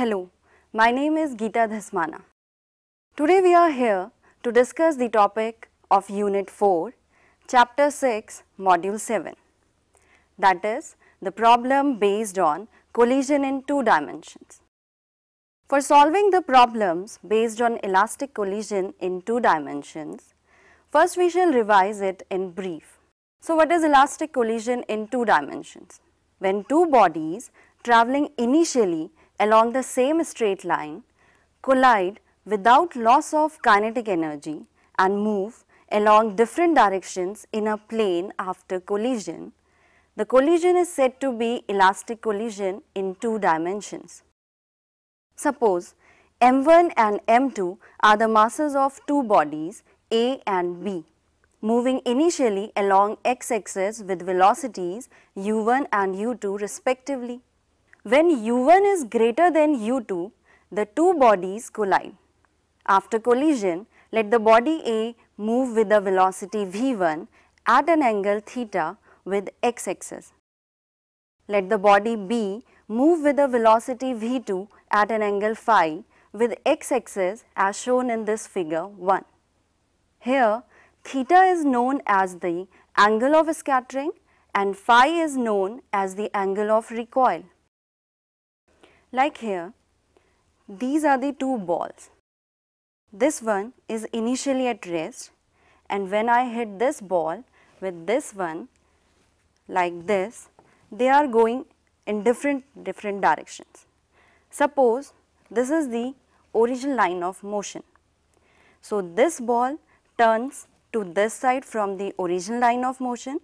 Hello, my name is Geeta Dhasmana. Today we are here to discuss the topic of Unit 4, Chapter 6, Module 7. That is, the problem based on collision in two dimensions. For solving the problems based on elastic collision in two dimensions, first we shall revise it in brief. So what is elastic collision in two dimensions? When two bodies traveling initially along the same straight line collide without loss of kinetic energy and move along different directions in a plane after collision, the collision is said to be elastic collision in two dimensions. Suppose m1 and m2 are the masses of two bodies A and B moving initially along x-axis with velocities u1 and u2 respectively. When u1 is greater than u2, the two bodies collide. After collision, let the body A move with the velocity v1 at an angle theta with x-axis. Let the body B move with a velocity v2 at an angle phi with x-axis as shown in this figure 1. Here, theta is known as the angle of scattering and phi is known as the angle of recoil. Like here, these are the two balls. This one is initially at rest and when I hit this ball with this one like this, they are going in different, different directions. Suppose this is the original line of motion. So, this ball turns to this side from the original line of motion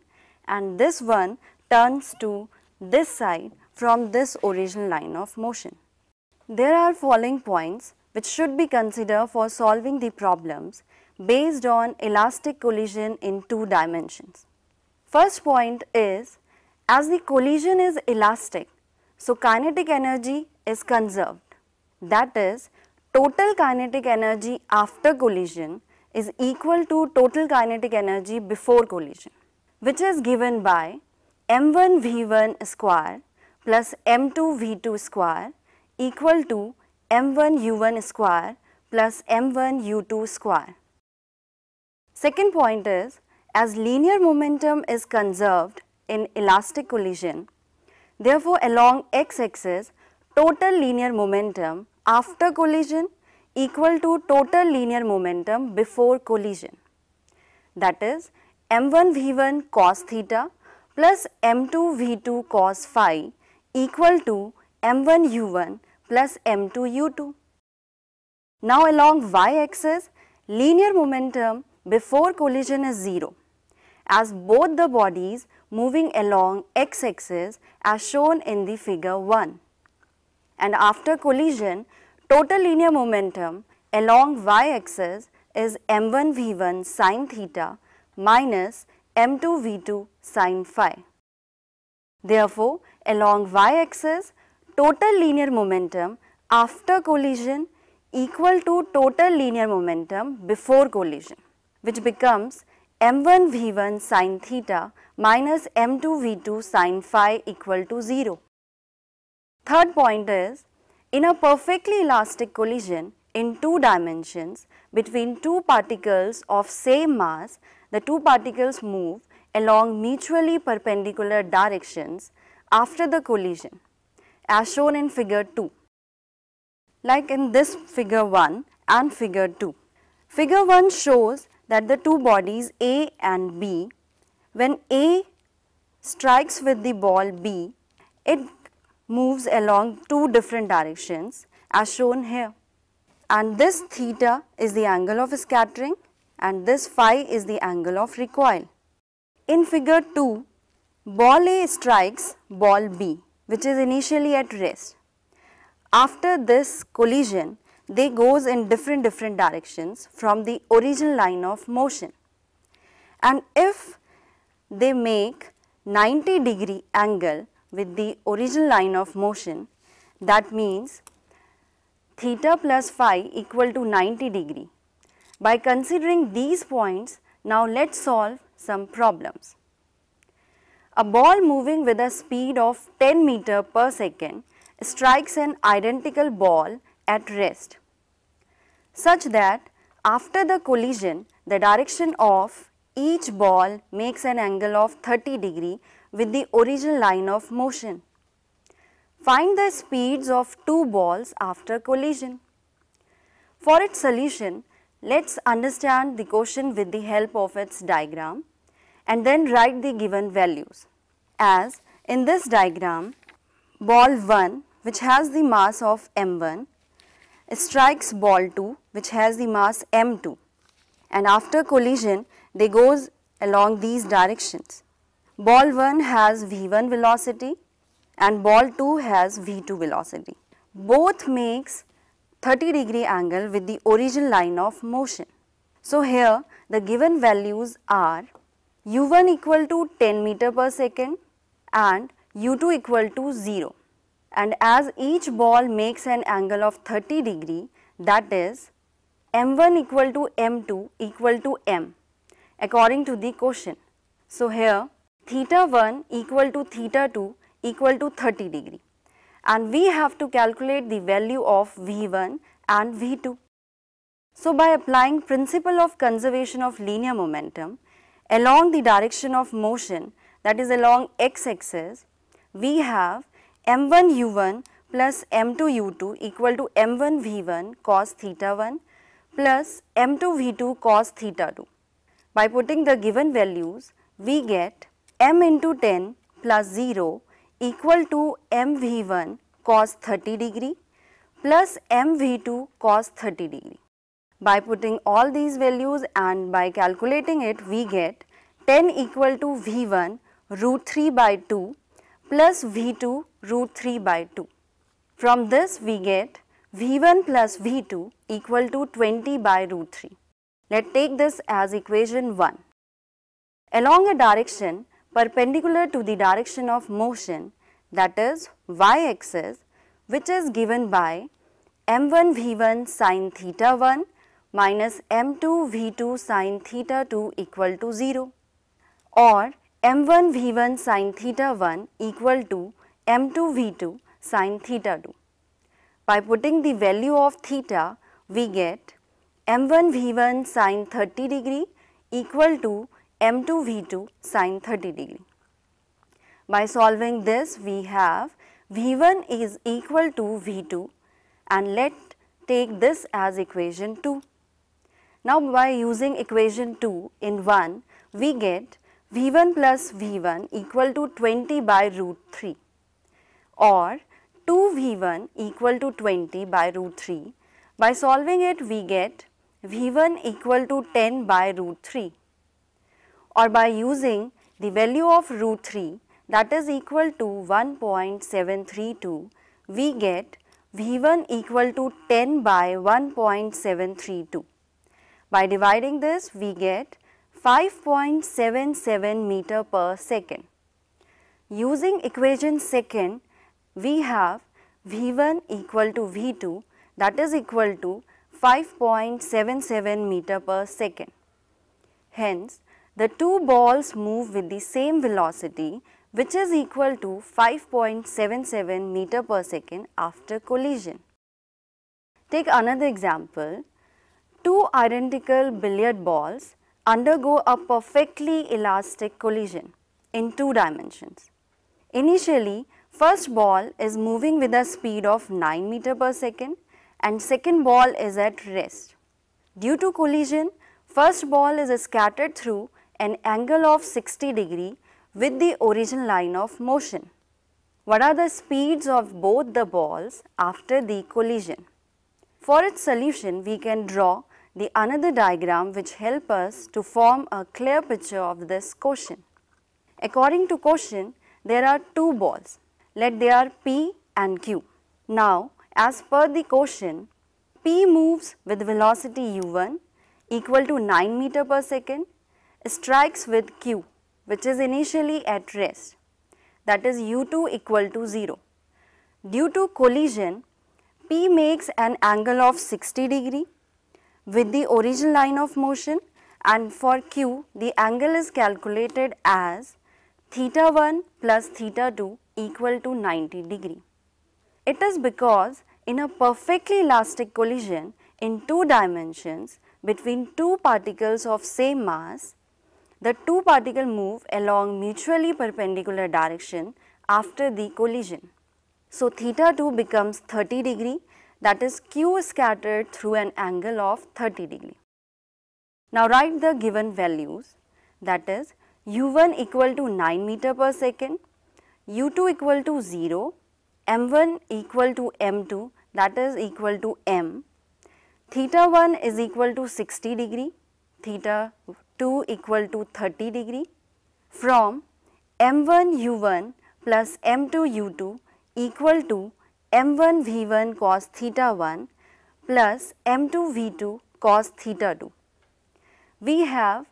and this one turns to this side from this original line of motion. There are following points which should be considered for solving the problems based on elastic collision in two dimensions. First point is, as the collision is elastic, so kinetic energy is conserved. That is, total kinetic energy after collision is equal to total kinetic energy before collision, which is given by m1v1 square plus m2 v2 square equal to m1 u1 square plus m1 u2 square. Second point is, as linear momentum is conserved in elastic collision, therefore along x-axis total linear momentum after collision equal to total linear momentum before collision. That is m1 v1 cos theta plus m2 v2 cos phi equal to m1 u1 plus m2 u2. Now along y axis, linear momentum before collision is 0 as both the bodies moving along x axis as shown in the figure 1. And after collision, total linear momentum along y axis is m1 v1 sine theta minus m2 v2 sine phi. Therefore, along y-axis total linear momentum after collision equal to total linear momentum before collision which becomes m1 v1 sin theta minus m2 v2 sin phi equal to 0. Third point is in a perfectly elastic collision in two dimensions between two particles of same mass the two particles move along mutually perpendicular directions after the collision as shown in figure 2 like in this figure 1 and figure 2. Figure 1 shows that the two bodies A and B when A strikes with the ball B it moves along two different directions as shown here and this theta is the angle of scattering and this phi is the angle of recoil. In figure 2, Ball A strikes ball B which is initially at rest. After this collision, they goes in different different directions from the original line of motion. And if they make 90 degree angle with the original line of motion, that means theta plus phi equal to 90 degree. By considering these points, now let's solve some problems. A ball moving with a speed of 10 meter per second strikes an identical ball at rest such that after the collision the direction of each ball makes an angle of 30 degree with the original line of motion. Find the speeds of two balls after collision. For its solution, let's understand the question with the help of its diagram and then write the given values. As in this diagram, ball 1 which has the mass of m1 strikes ball 2 which has the mass m2 and after collision they goes along these directions. Ball 1 has v1 velocity and ball 2 has v2 velocity. Both makes 30 degree angle with the origin line of motion. So here the given values are u1 equal to 10 meter per second and u2 equal to 0 and as each ball makes an angle of 30 degree that is m1 equal to m2 equal to m according to the question. So, here theta 1 equal to theta 2 equal to 30 degree and we have to calculate the value of v1 and v2. So, by applying principle of conservation of linear momentum, along the direction of motion that is along x axis, we have m1 u1 plus m2 u2 equal to m1 v1 cos theta 1 plus m2 v2 cos theta 2. By putting the given values, we get m into 10 plus 0 equal to m v1 cos 30 degree plus m v2 cos 30 degree. By putting all these values and by calculating it, we get 10 equal to V1 root 3 by 2 plus V2 root 3 by 2. From this, we get V1 plus V2 equal to 20 by root 3. Let take this as equation 1. Along a direction perpendicular to the direction of motion, that is y axis, which is given by m1 v1 sine theta 1 minus m2 v2 sine theta 2 equal to 0 or m1 v1 sine theta 1 equal to m2 v2 sine theta 2. By putting the value of theta, we get m1 v1 sine 30 degree equal to m2 v2 sine 30 degree. By solving this, we have v1 is equal to v2 and let take this as equation 2. Now by using equation 2 in 1, we get V1 plus V1 equal to 20 by root 3 or 2V1 equal to 20 by root 3. By solving it, we get V1 equal to 10 by root 3 or by using the value of root 3 that is equal to 1.732, we get V1 equal to 10 by 1.732. By dividing this, we get 5.77 meter per second. Using equation second, we have V1 equal to V2 that is equal to 5.77 meter per second. Hence, the two balls move with the same velocity which is equal to 5.77 meter per second after collision. Take another example two identical billiard balls undergo a perfectly elastic collision in two dimensions. Initially, first ball is moving with a speed of 9 meter per second and second ball is at rest. Due to collision, first ball is scattered through an angle of 60 degree with the origin line of motion. What are the speeds of both the balls after the collision? For its solution, we can draw the another diagram which help us to form a clear picture of this quotient. According to quotient, there are two balls. Let they are P and Q. Now, as per the quotient, P moves with velocity u1 equal to 9 meter per second, strikes with Q which is initially at rest that is u2 equal to 0. Due to collision, P makes an angle of 60 degree with the original line of motion and for q the angle is calculated as theta 1 plus theta 2 equal to 90 degree. It is because in a perfectly elastic collision in two dimensions between two particles of same mass, the two particles move along mutually perpendicular direction after the collision. So, theta 2 becomes 30 degree that is Q scattered through an angle of 30 degree. Now write the given values that is u1 equal to 9 meter per second, u2 equal to 0, m1 equal to m2 that is equal to m, theta 1 is equal to 60 degree, theta 2 equal to 30 degree from m1 u1 plus m2 u2 equal to m1 v1 cos theta 1 plus m2 v2 cos theta 2. We have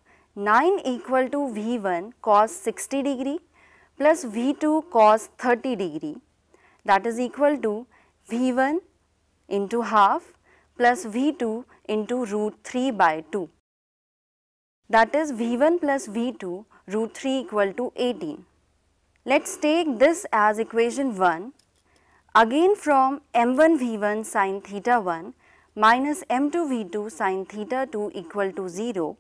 9 equal to v1 cos 60 degree plus v2 cos 30 degree that is equal to v1 into half plus v2 into root 3 by 2 that is v1 plus v2 root 3 equal to 18. Let us take this as equation 1 Again from m1 v1 sin theta 1 minus m2 v2 sin theta 2 equal to 0,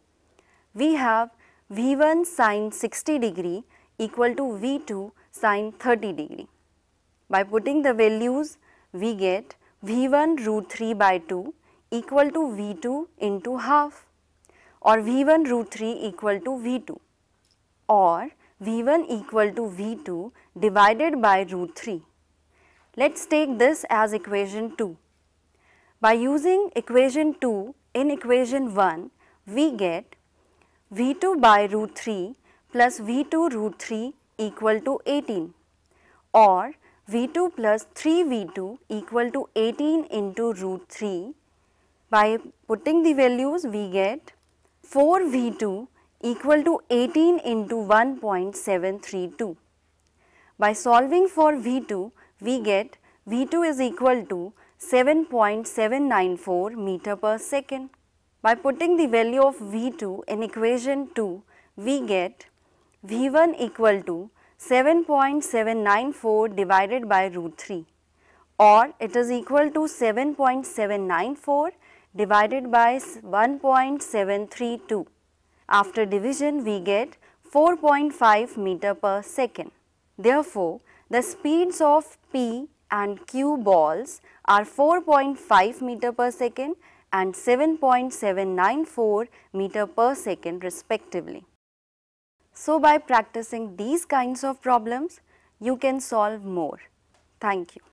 we have v1 sin 60 degree equal to v2 sin 30 degree. By putting the values, we get v1 root 3 by 2 equal to v2 into half or v1 root 3 equal to v2 or v1 equal to v2 divided by root 3. Let us take this as equation 2. By using equation 2 in equation 1, we get V2 by root 3 plus V2 root 3 equal to 18 or V2 plus 3V2 equal to 18 into root 3. By putting the values we get 4V2 equal to 18 into 1.732. By solving for V2 we get V2 is equal to 7.794 meter per second. By putting the value of V2 in equation 2, we get V1 equal to 7.794 divided by root 3 or it is equal to 7.794 divided by 1.732. After division we get 4.5 meter per second. Therefore, the speeds of P and Q balls are 4.5 meter per second and 7.794 meter per second respectively. So by practicing these kinds of problems, you can solve more. Thank you.